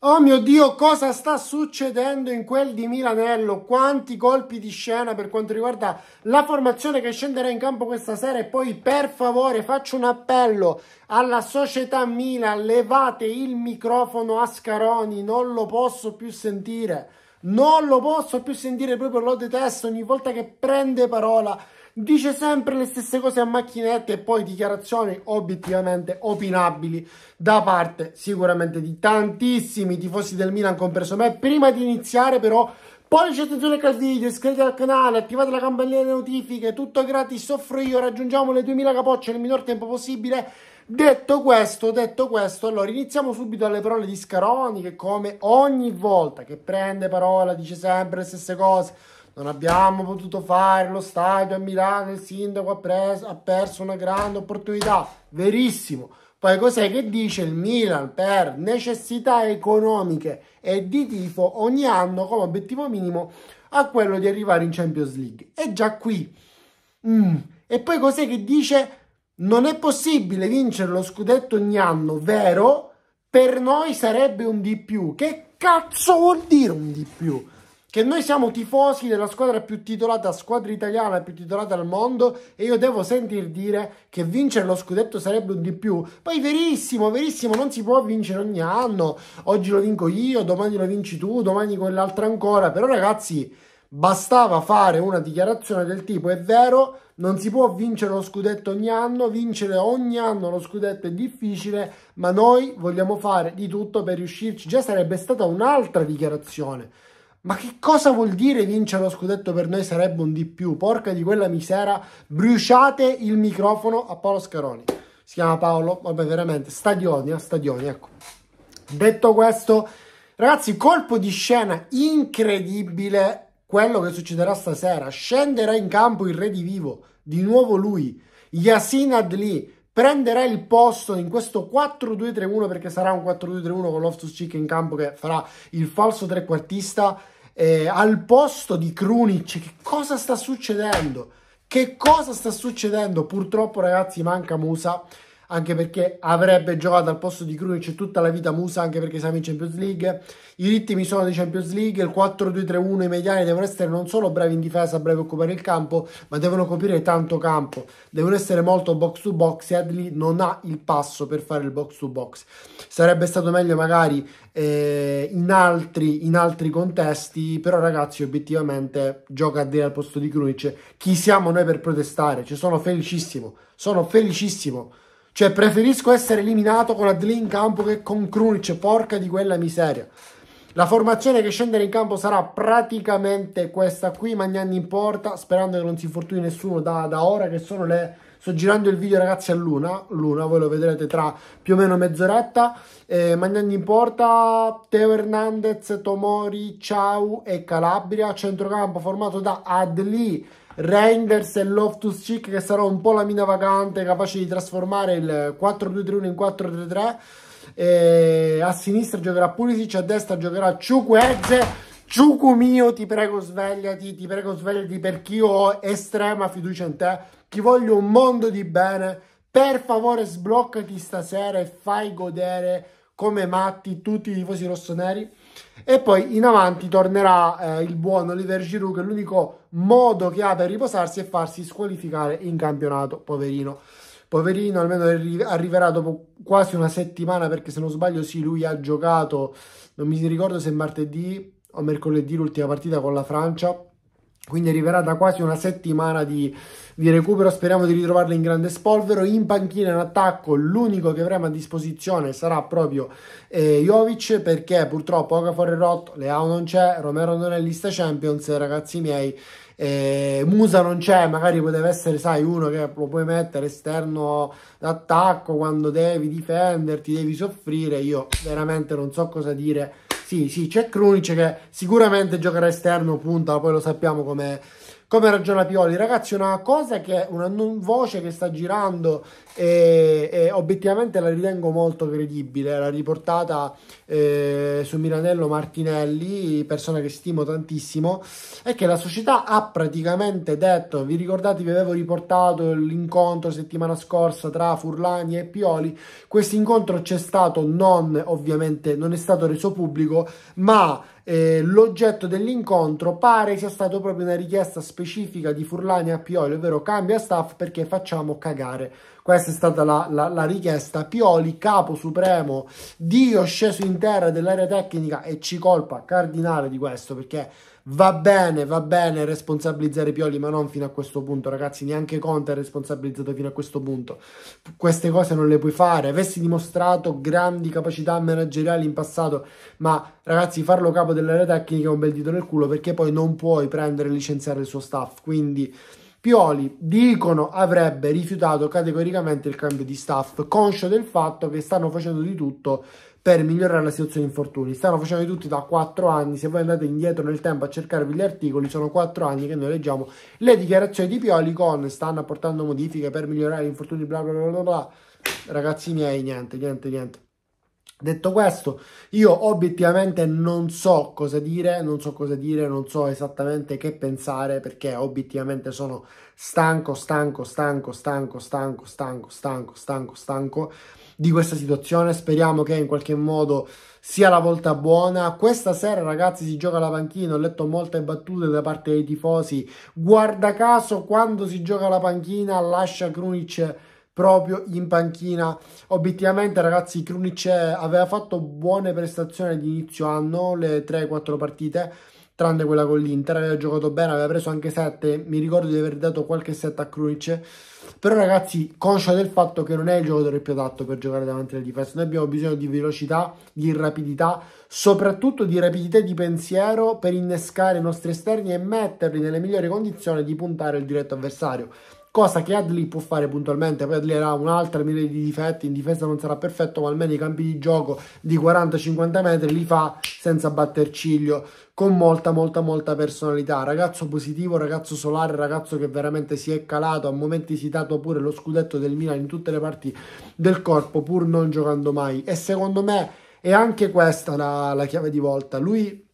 Oh mio Dio, cosa sta succedendo in quel di Milanello? Quanti colpi di scena per quanto riguarda la formazione che scenderà in campo questa sera. E poi, per favore, faccio un appello alla società Milan: levate il microfono a Scaroni, non lo posso più sentire. Non lo posso più sentire proprio, lo detesto ogni volta che prende parola dice sempre le stesse cose a macchinette e poi dichiarazioni obiettivamente opinabili da parte sicuramente di tantissimi tifosi del Milan, compreso me. Prima di iniziare però pollice attenzione al video, iscrivetevi al canale, attivate la campanella delle notifiche, tutto gratis, offro io, raggiungiamo le 2000 capocce nel minor tempo possibile. Detto questo, detto questo, allora iniziamo subito alle parole di Scaroni che come ogni volta che prende parola dice sempre le stesse cose, non abbiamo potuto fare lo stadio a Milano, il sindaco ha, preso, ha perso una grande opportunità, verissimo. Poi cos'è che dice il Milan per necessità economiche e di tifo ogni anno come obiettivo minimo a quello di arrivare in Champions League? È già qui. Mm. E poi cos'è che dice non è possibile vincere lo scudetto ogni anno, vero? Per noi sarebbe un di più. Che cazzo vuol dire un di più? che noi siamo tifosi della squadra più titolata, squadra italiana più titolata al mondo e io devo sentir dire che vincere lo scudetto sarebbe un di più. Poi verissimo, verissimo, non si può vincere ogni anno. Oggi lo vinco io, domani lo vinci tu, domani quell'altra ancora, però ragazzi, bastava fare una dichiarazione del tipo è vero, non si può vincere lo scudetto ogni anno, vincere ogni anno lo scudetto è difficile, ma noi vogliamo fare di tutto per riuscirci. Già sarebbe stata un'altra dichiarazione ma che cosa vuol dire vincere lo scudetto per noi sarebbe un di più? Porca di quella misera, bruciate il microfono a Paolo Scaroni. Si chiama Paolo, vabbè veramente, stadionia, stadionia, ecco. Detto questo, ragazzi, colpo di scena incredibile quello che succederà stasera. Scenderà in campo il re di vivo, di nuovo lui, Yasin Adli, prenderà il posto in questo 4-2-3-1 perché sarà un 4-2-3-1 con Loftus Cheek in campo che farà il falso trequartista eh, al posto di Krunic. Che cosa sta succedendo? Che cosa sta succedendo? Purtroppo, ragazzi, manca Musa anche perché avrebbe giocato al posto di Krunic tutta la vita Musa, anche perché siamo in Champions League. I ritmi sono di Champions League, il 4-2-3-1, i mediani devono essere non solo bravi in difesa, bravi a occupare il campo, ma devono coprire tanto campo, devono essere molto box to box e Adli non ha il passo per fare il box to box. Sarebbe stato meglio magari eh, in, altri, in, altri, contesti, però ragazzi obiettivamente gioca a dire al posto di Krunic chi siamo noi per protestare, ci cioè, sono felicissimo, sono felicissimo cioè, preferisco essere eliminato con Adli in campo che con Krunic, porca di quella miseria. La formazione che scenderà in campo sarà praticamente questa qui, Magnani in porta, sperando che non si infortuni nessuno da, da ora che sono le... Sto girando il video ragazzi a luna, luna voi lo vedrete tra più o meno mezz'oretta. Eh, Magnani in porta, Teo Hernandez, Tomori, Ciao e Calabria. Centrocampo formato da Adli, Reinders e Loftus Cheek che sarà un po' la mina vagante capace di trasformare il 4-2-3-1 in 4-3-3 e a sinistra giocherà Pulisic a destra giocherà Ciuquezze Ciucu mio ti prego svegliati ti prego svegliati perché io ho estrema fiducia in te ti voglio un mondo di bene per favore sbloccati stasera e fai godere come matti tutti i tifosi rossoneri e poi in avanti tornerà eh, il buon Oliver Giroud che l'unico modo che ha per riposarsi è farsi squalificare in campionato, poverino. Poverino, almeno arriverà dopo quasi una settimana perché se non sbaglio sì, lui ha giocato, non mi ricordo se martedì o mercoledì l'ultima partita con la Francia quindi arriverà da quasi una settimana di, di, recupero, speriamo di ritrovarlo in grande spolvero, in panchina in attacco l'unico che avremo a disposizione sarà proprio eh, Jovic perché purtroppo Okafor è rotto, Leao non c'è, Romero non è lista Champions, ragazzi miei eh, Musa non c'è, magari poteva essere, sai, uno che lo puoi mettere esterno d'attacco quando devi difenderti, devi soffrire, io veramente non so cosa dire sì, sì, c'è Krunic che sicuramente giocherà esterno, punta, poi lo sappiamo come come ragiona Pioli ragazzi una cosa che una voce che sta girando e, e obiettivamente la ritengo molto credibile l'ha riportata eh, su Milanello Martinelli persona che stimo tantissimo è che la società ha praticamente detto vi ricordate vi avevo riportato l'incontro settimana scorsa tra Furlani e Pioli questo incontro c'è stato non ovviamente non è stato reso pubblico ma eh, l'oggetto dell'incontro pare sia stato proprio una richiesta specifica di Furlani a Pioli, ovvero cambia staff perché facciamo cagare. Questa è stata la, la, la richiesta. Pioli, capo supremo, Dio sceso in terra dell'area tecnica e ci colpa cardinale di questo perché Va bene, va bene responsabilizzare Pioli, ma non fino a questo punto, ragazzi. Neanche Conte è responsabilizzato fino a questo punto. Queste cose non le puoi fare. Avessi dimostrato grandi capacità manageriali in passato, ma ragazzi, farlo capo dell'area tecnica è un bel dito nel culo perché poi non puoi prendere e licenziare il suo staff. Quindi. Pioli, dicono, avrebbe rifiutato categoricamente il cambio di staff, conscio del fatto che stanno facendo di tutto per migliorare la situazione di infortuni. Stanno facendo tutti da 4 anni, se voi andate indietro nel tempo a cercarvi gli articoli, sono 4 anni che noi leggiamo le dichiarazioni di Pioli con stanno apportando modifiche per migliorare gli infortuni, bla bla bla bla. bla. Ragazzi miei, niente, niente, niente. Detto questo, io obiettivamente non so cosa dire, non so cosa dire, non so esattamente che pensare perché obiettivamente sono stanco, stanco, stanco, stanco, stanco, stanco, stanco, stanco, stanco di questa situazione. Speriamo che in qualche modo sia la volta buona. Questa sera, ragazzi, si gioca la panchina. Ho letto molte battute da parte dei tifosi. Guarda caso, quando si gioca la panchina, lascia Krunic proprio in panchina. Obiettivamente, ragazzi, Krunic aveva fatto buone prestazioni di anno, le 3-4 partite, tranne quella con l'Inter, aveva giocato bene, aveva preso anche 7, mi ricordo di aver dato qualche 7 a Krunic, però ragazzi, conscia del fatto che non è il giocatore più adatto per giocare davanti alla difesa, noi abbiamo bisogno di velocità, di rapidità, soprattutto di rapidità di pensiero per innescare i nostri esterni e metterli nelle migliori condizioni di puntare il diretto avversario cosa che Adli può fare puntualmente, poi Adli ha un'altra mille di difetti, in difesa non sarà perfetto, ma almeno i campi di gioco di 40-50 metri li fa senza batter ciglio, con molta molta molta personalità, ragazzo positivo, ragazzo solare, ragazzo che veramente si è calato, a momenti si è dato pure lo scudetto del Milan in tutte le parti del corpo, pur non giocando mai, e secondo me è anche questa la, la chiave di volta, lui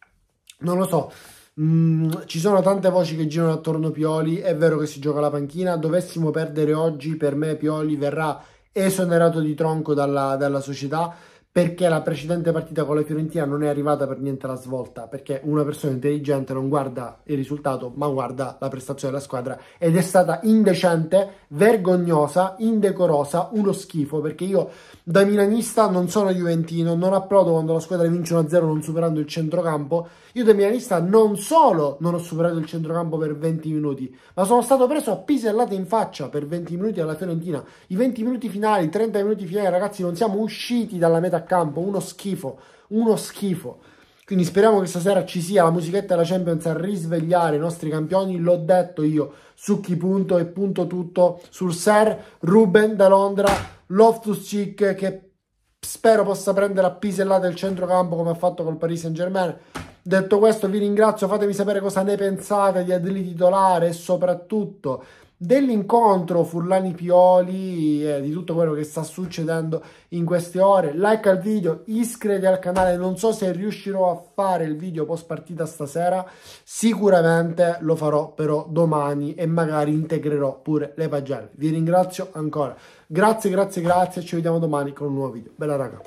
non lo so, Mm, ci sono tante voci che girano attorno a Pioli, è vero che si gioca la panchina, dovessimo perdere oggi, per me Pioli verrà esonerato di tronco dalla, dalla società perché la precedente partita con la Fiorentina non è arrivata per niente alla svolta, perché una persona intelligente non guarda il risultato, ma guarda la prestazione della squadra ed è stata indecente, vergognosa, indecorosa, uno schifo, perché io da milanista non sono juventino, non approdo quando la squadra vince 1-0 non superando il centrocampo, io da milanista non solo non ho superato il centrocampo per 20 minuti, ma sono stato preso a pisellate in faccia per 20 minuti alla Fiorentina, i 20 minuti finali, 30 minuti finali, ragazzi, non siamo usciti dalla metà campo, uno schifo, uno schifo. Quindi speriamo che stasera ci sia la musichetta della Champions a risvegliare i nostri campioni. L'ho detto io su chi punto e punto tutto sul Ser Ruben da Londra, Loftus Cheek che spero possa prendere a pisellata il centrocampo come ha fatto col Paris Saint Germain. Detto questo vi ringrazio, fatemi sapere cosa ne pensate di Adli titolare e soprattutto dell'incontro Furlani-Pioli e eh, di tutto quello che sta succedendo in queste ore. Like al video, iscriviti al canale, non so se riuscirò a fare il video post partita stasera, sicuramente lo farò però domani e magari integrerò pure le pagelle. Vi ringrazio ancora, grazie grazie grazie, ci vediamo domani con un nuovo video. Bella raga!